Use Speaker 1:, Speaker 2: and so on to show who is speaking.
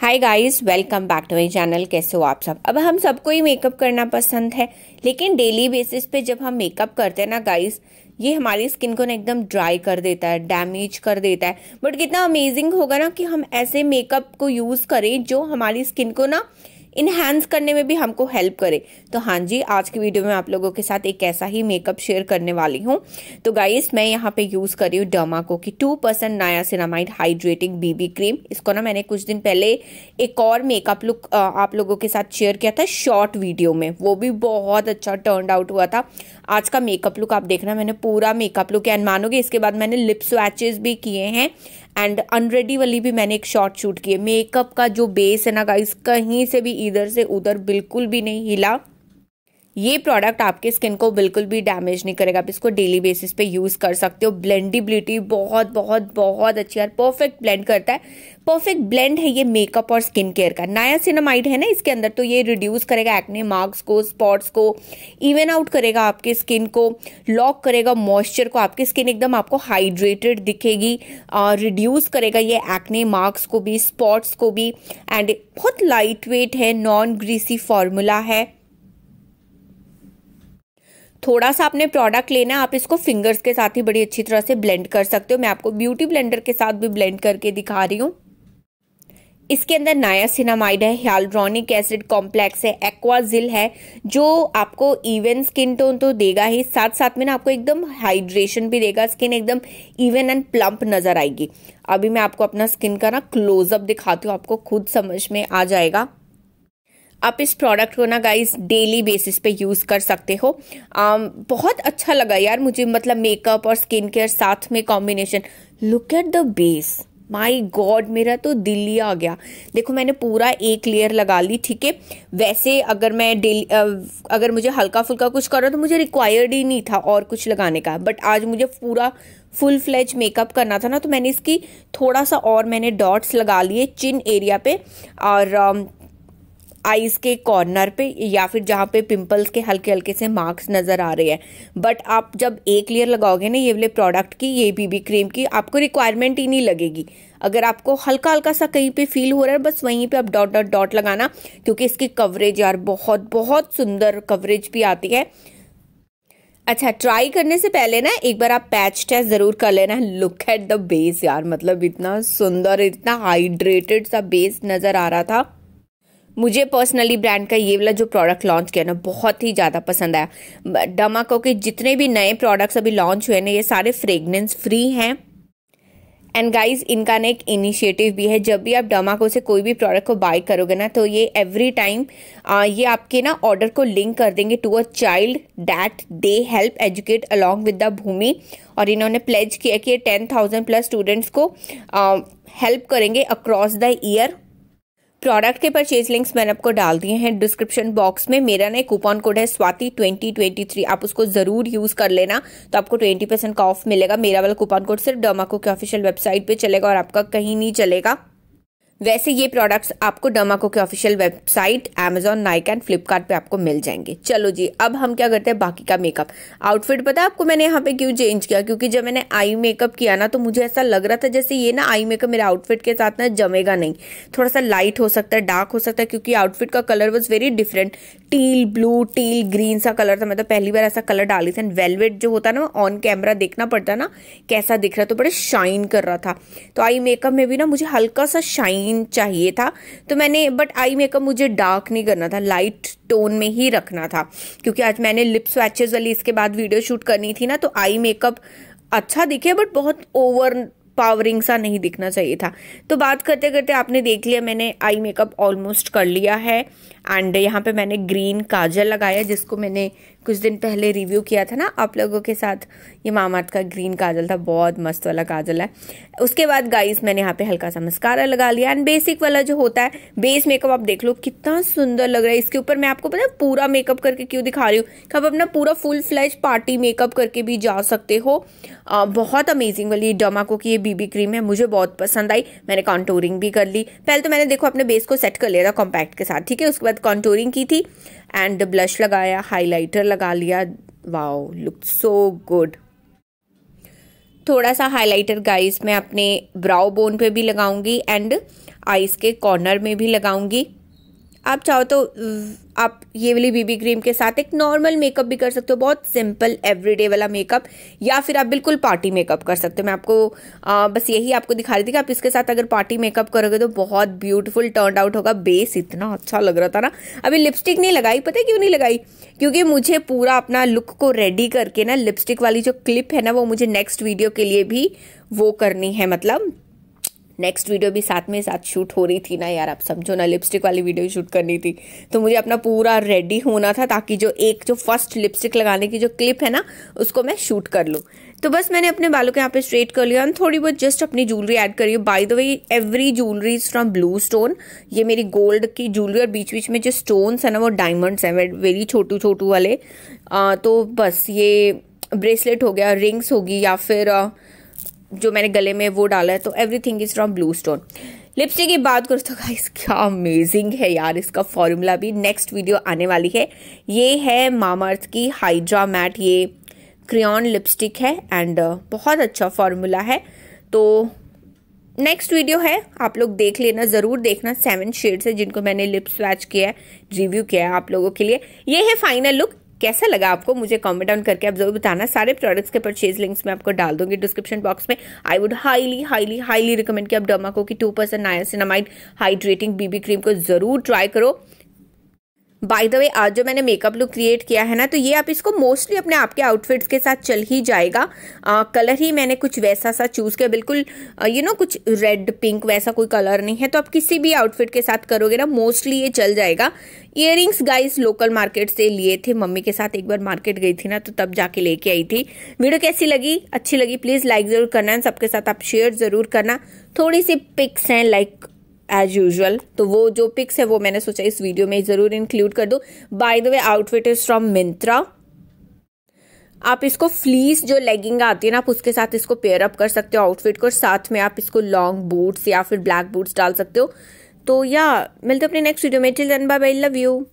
Speaker 1: hi guys welcome back to my channel कैसे हो आप सब अब हम सबको ही मेकअप करना पसंद है लेकिन डेली बेसिस पे जब हम मेकअप करते हैं ना गाइस ये हमारी स्किन को ना एकदम ड्राई कर देता है डैमेज कर देता है बट कितना अमेजिंग होगा ना कि हम ऐसे मेकअप को यूज़ करें जो हमारी स्किन को ना इन्हांस करने में भी हमको हेल्प करे तो हाँ जी आज की वीडियो में आप लोगों के साथ एक ऐसा ही मेकअप शेयर करने वाली हूँ तो गाइस मैं यहाँ पे यूज़ कर रही हूँ डर्माको की two percent niacinamide hydrating BB cream इसको ना मैंने कुछ दिन पहले एक और मेकअप लुक आप लोगों के साथ शेयर किया था शॉर्ट वीडियो में वो भी बहुत अच्छा टर्न आउट हुआ था आज का मेकअप लुक आप देखना मैंने पूरा मेकअप लुक एंड मानोगे इसके बाद मैंने लिप स्वैचेस भी किए हैं एंड अनरेडी वाली भी मैंने एक शॉट शूट किए मेकअप का जो बेस है ना गाइस कहीं से भी इधर से उधर बिल्कुल भी नहीं हिला ये प्रोडक्ट आपके स्किन को बिल्कुल भी डैमेज नहीं करेगा आप इसको डेली बेसिस पे यूज़ कर सकते हो ब्लेंडेबिलिटी बहुत बहुत बहुत अच्छी और परफेक्ट ब्लेंड करता है परफेक्ट ब्लेंड है ये मेकअप और स्किन केयर का नया सिनामाइड है ना इसके अंदर तो ये रिड्यूस करेगा एक्ने मार्क्स को स्पॉट्स को इवन आउट करेगा आपके स्किन को लॉक करेगा मॉइस्चर को आपकी स्किन एकदम आपको हाइड्रेटेड दिखेगी रिड्यूस करेगा ये एक्ने मार्क्स को भी स्पॉट्स को भी एंड बहुत लाइट वेट है नॉन ग्रीसी फॉर्मूला है थोड़ा सा आपने प्रोडक्ट लेना है आप इसको फिंगर्स के साथ ही बड़ी अच्छी तरह से ब्लेंड कर सकते हो मैं आपको ब्यूटी ब्लेंडर के साथ भी ब्लेंड करके दिखा रही हूँ इसके अंदर नायासिनामाइड है ह्यालड्रॉनिक एसिड कॉम्प्लेक्स है एक्वाजिल है जो आपको इवन स्किन टोन तो देगा ही साथ साथ में ना आपको एकदम हाइड्रेशन भी देगा स्किन एकदम इवन एंड प्लम्प नज़र आएगी अभी मैं आपको अपना स्किन का ना क्लोजअप दिखाती हूँ आपको खुद समझ में आ जाएगा आप इस प्रोडक्ट को ना गाइस डेली बेसिस पे यूज़ कर सकते हो um, बहुत अच्छा लगा यार मुझे मतलब मेकअप और स्किन केयर साथ में combination look at the base my God मेरा तो दिल ही आ गया देखो मैंने पूरा एक लेयर लगा ली ठीक है वैसे अगर मैं डेली uh, अगर मुझे हल्का फुल्का कुछ करो तो मुझे रिक्वायर्ड ही नहीं था और कुछ लगाने का बट आज मुझे पूरा फुल फ्लेज मेकअप करना था ना तो मैंने इसकी थोड़ा सा और मैंने डॉट्स लगा लिए चिन एरिया पे और um, आईज के कॉर्नर पे या फिर जहाँ पे पिंपल्स के हल्के हल्के से मार्क्स नज़र आ रहे हैं बट आप जब एक लेयर लगाओगे ना ये वाले प्रोडक्ट की ये बीबी क्रीम की आपको रिक्वायरमेंट ही नहीं लगेगी अगर आपको हल्का हल्का सा कहीं पे फील हो रहा है बस वहीं पे आप डॉट डॉट डॉट लगाना क्योंकि इसकी कवरेज यार बहुत बहुत सुंदर कवरेज भी आती है अच्छा ट्राई करने से पहले ना एक बार आप पैच टेस्ट ज़रूर कर लेना लुक एट द बेस यार मतलब इतना सुंदर इतना हाइड्रेटेड सा बेस नज़र आ रहा था मुझे पर्सनली ब्रांड का ये वाला जो प्रोडक्ट लॉन्च किया ना बहुत ही ज़्यादा पसंद आया डमाको के जितने भी नए प्रोडक्ट्स अभी लॉन्च हुए ना ये सारे फ्रेगनेंस फ्री हैं एंड गाइज इनका ना एक इनिशिएटिव भी है जब भी आप डमाको से कोई भी प्रोडक्ट को बाय करोगे ना तो ये एवरी टाइम ये आपके ना ऑर्डर को लिंक कर देंगे to a child that they help educate along with the Bhumi और इन्होंने प्लेज किया कि ये टेन थाउजेंड प्लस स्टूडेंट्स को हेल्प करेंगे अक्रॉस द ईयर प्रोडक्ट के परचेज लिंक्स मैंने आपको डाल दिए हैं डिस्क्रिप्शन बॉक्स में मेरा ना कूपन कोड है स्वाति 2023 आप उसको ज़रूर यूज़ कर लेना तो आपको 20 परसेंट का ऑफ मिलेगा मेरा वाला कूपन कोड सिर्फ डोमाको के ऑफिशियल वेबसाइट पे चलेगा और आपका कहीं नहीं चलेगा वैसे ये प्रोडक्ट्स आपको डमाको के official website Amazon Nykaa and Flipkart आपको मिल जाएंगे चलो जी अब हम क्या करते हैं बाकी का मेकअप आउटफिट पता है आपको मैंने यहाँ पे क्यों चेंज किया क्योंकि जब मैंने आई मेकअप किया ना तो मुझे ऐसा लग रहा था जैसे ये ना आई मेकअप मेरे आउटफिट के साथ ना जमेगा नहीं थोड़ा सा लाइट हो सकता है डार्क हो सकता है क्योंकि आउटफिट का colour was very different teal blue teal green सा कलर था मैं तो पहली बार ऐसा कलर डाली था एंड वेलवेट जो होता ना ऑन कैमरा देखना पड़ता ना कैसा दिख रहा तो बड़े शाइन कर रहा था तो आई मेकअप में भी ना मुझे हल्का सा शाइन ग्रीन चाहिए था तो मैंने बट आई मेकअप मुझे डार्क नहीं करना था लाइट टोन में ही रखना था क्योंकि आज मैंने लिप स्वैचेज वाली इसके बाद वीडियो शूट करनी थी ना तो आई मेकअप अच्छा दिखे बट बहुत ओवर पावरिंग सा नहीं दिखना चाहिए था तो बात करते करते आपने देख लिया मैंने आई मेकअप ऑलमोस्ट कर लिया है एंड यहाँ पे मैंने ग्रीन काजल लगाया जिसको मैंने कुछ दिन पहले रिव्यू किया था ना आप लोगों के साथ ये मामाथ का ग्रीन काजल था बहुत मस्त वाला काजल है उसके बाद गाइस मैंने यहाँ पे हल्का सा मस्कारा लगा लिया एंड बेसिक वाला जो होता है बेस मेकअप आप देख लो कितना सुंदर लग रहा है इसके ऊपर मैं आपको पता है पूरा मेकअप करके क्यों दिखा रही हूँ आप अपना पूरा फुल फ्लैच पार्टी मेकअप करके भी जा सकते हो आ, बहुत अमेजिंग वाली डोमाको की ये बीबी क्रीम है मुझे बहुत पसंद आई मैंने कॉन्टोरिंग भी कर ली पहले तो मैंने देखो अपने बेस को सेट कर लिया था कॉम्पैक्ट के साथ ठीक है उसके बाद साथ कॉन्टोरिंग की थी एंड ब्लश लगाया हाइलाइटर लगा लिया वाओ लुक सो गुड थोड़ा सा हाइलाइटर गाइस मैं अपने ब्राउ बोन पे भी लगाऊंगी एंड आईज के कॉर्नर में भी लगाऊंगी आप चाहो तो आप ये वाली बीबी क्रीम के साथ एक नॉर्मल मेकअप भी कर सकते हो बहुत सिंपल एवरीडे वाला मेकअप या फिर आप बिल्कुल पार्टी मेकअप कर सकते हो मैं आपको आ, बस यही आपको दिखा रही थी कि आप इसके साथ अगर पार्टी मेकअप करोगे तो बहुत ब्यूटीफुल टर्न आउट होगा बेस इतना अच्छा लग रहा था ना अभी लिपस्टिक नहीं लगाई पता है क्यों नहीं लगाई क्योंकि मुझे पूरा अपना लुक को रेडी करके ना लिपस्टिक वाली जो क्लिप है ना वो मुझे नेक्स्ट वीडियो के लिए भी वो करनी है मतलब नेक्स्ट वीडियो भी साथ में साथ शूट हो रही थी ना यार आप समझो ना लिपस्टिक वाली वीडियो शूट करनी थी तो मुझे अपना पूरा रेडी होना था ताकि जो एक जो फर्स्ट लिपस्टिक लगाने की जो क्लिप है ना उसको मैं शूट कर लूँ तो बस मैंने अपने बालों के यहाँ पे स्ट्रेट कर लिया थोड़ी बहुत जस्ट अपनी ज्वेलरी ऐड करी by the way every jewellery is from Bluestone ये मेरी गोल्ड की ज्वेलरी और बीच बीच में जो स्टोन्स है ना वो डायमंड्स हैं वेरी छोटू छोटू वाले आ, तो बस ये ब्रेसलेट हो गया रिंग्स होगी या फिर आ, जो मैंने गले में वो डाला है तो everything is from Bluestone lipstick की बात करो तो गाइस क्या अमेजिंग है यार इसका फॉर्मूला भी नेक्स्ट वीडियो आने वाली है ये है मामा अर्थ की हाइड्रा मैट ये क्रियॉन लिपस्टिक है एंड uh, बहुत अच्छा फॉर्मूला है तो नेक्स्ट वीडियो है आप लोग देख लेना ज़रूर देखना सेवन शेड्स है जिनको मैंने लिप स्वैच किया है रिव्यू किया है आप लोगों के लिए ये है फाइनल लुक कैसा लगा आपको मुझे कमेंट डाउन करके आप जरूर बताना सारे प्रोडक्ट्स के परचेज लिंक्स मैं आपको डाल दूंगी डिस्क्रिप्शन बॉक्स में I would highly highly highly recommend कि आप डोमाको की two percent niacinamide hydrating BB cream को जरूर ट्राई करो बाय द वे आज जो मैंने मेकअप लुक क्रिएट किया है ना तो ये आप इसको मोस्टली अपने आपके आउटफिट्स के साथ चल ही जाएगा आ, कलर ही मैंने कुछ वैसा सा चूज़ किया बिल्कुल यू नो कुछ रेड पिंक वैसा कोई कलर नहीं है तो आप किसी भी आउटफिट के साथ करोगे ना मोस्टली ये चल जाएगा earrings guys local market से लिए थे मम्मी के साथ एक बार मार्केट गई थी ना तो तब जाके लेके आई थी वीडियो कैसी लगी अच्छी लगी प्लीज़ लाइक ज़रूर करना सबके साथ आप शेयर ज़रूर करना थोड़ी सी पिक्स हैं लाइक एज यूजल तो वो जो पिक्स है वो मैंने सोचा इस वीडियो में ज़रूर इंक्लूड कर दो by the way outfit is from Myntra आप इसको फ्लीस जो लेगिंग आती है ना आप उसके साथ इसको पेयर अप कर सकते हो आउटफिट को और साथ में आप इसको लॉन्ग बूट्स या फिर ब्लैक बूट्स डाल सकते हो तो या मिलते अपने नेक्स्ट वीडियो में till then bye love you